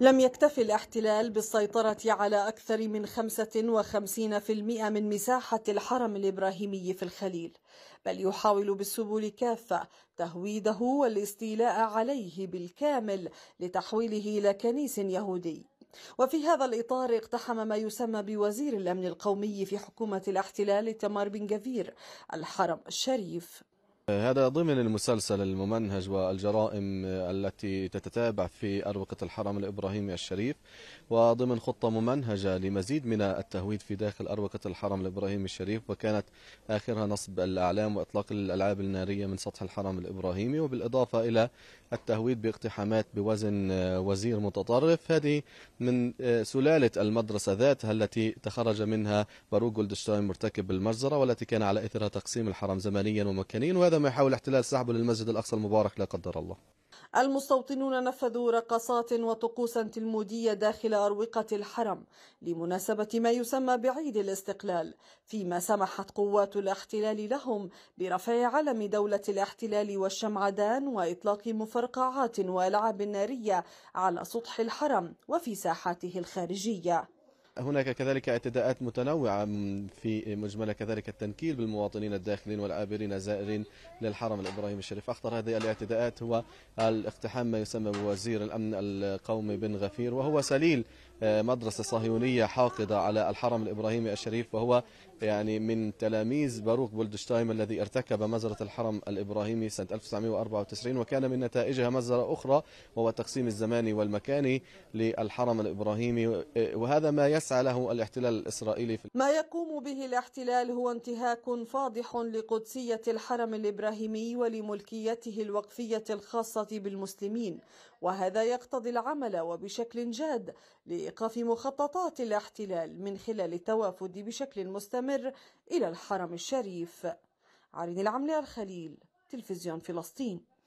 لم يكتف الاحتلال بالسيطرة على أكثر من 55% من مساحة الحرم الإبراهيمي في الخليل، بل يحاول بالسبل كافة تهويده والاستيلاء عليه بالكامل لتحويله إلى كنيس يهودي. وفي هذا الإطار اقتحم ما يسمى بوزير الأمن القومي في حكومة الاحتلال تمار بن جفير الحرم الشريف هذا ضمن المسلسل الممنهج والجرائم التي تتتابع في أروقة الحرم الإبراهيمي الشريف وضمن خطة ممنهجة لمزيد من التهويد في داخل أروقة الحرم الإبراهيمي الشريف وكانت آخرها نصب الأعلام وإطلاق الألعاب النارية من سطح الحرم الإبراهيمي وبالإضافة إلى التهويد باقتحامات بوزن وزير متطرف هذه من سلالة المدرسة ذاتها التي تخرج منها باروك جولدشتاين مرتكب المجزرة والتي كان على إثرها تقسيم الحرم زمنيا ومكانيا وهذا عندما ما يحاول احتلال سحبه للمسجد الأقصى المبارك لا قدر الله المستوطنون نفذوا رقصات وطقوسا تلمودية داخل أروقة الحرم لمناسبة ما يسمى بعيد الاستقلال فيما سمحت قوات الاحتلال لهم برفع علم دولة الاحتلال والشمعدان وإطلاق مفرقعات وألعاب نارية على سطح الحرم وفي ساحاته الخارجية هناك كذلك اعتداءات متنوعة في مجملها كذلك التنكيل بالمواطنين الداخلين والعابرين الزائرين للحرم الإبراهيمي الشريف أخطر هذه الاعتداءات هو الاقتحام ما يسمى بوزير الأمن القومي بن غفير وهو سليل مدرسة صهيونية حاقدة على الحرم الإبراهيمي الشريف وهو يعني من تلاميذ باروك بولدشتايم الذي ارتكب مزرة الحرم الإبراهيمي سنة 1994 وكان من نتائجها مزرة أخرى وهو التقسيم الزماني والمكاني للحرم الإبراهيمي وهذا ما يسعى له الاحتلال الإسرائيلي في ما يقوم به الاحتلال هو انتهاك فاضح لقدسية الحرم الإبراهيمي ولملكيته الوقفية الخاصة بالمسلمين وهذا يقتضي العمل وبشكل جاد لي لإيقاف مخططات الاحتلال من خلال التوافد بشكل مستمر إلى الحرم الشريف عرين العملي الخليل تلفزيون فلسطين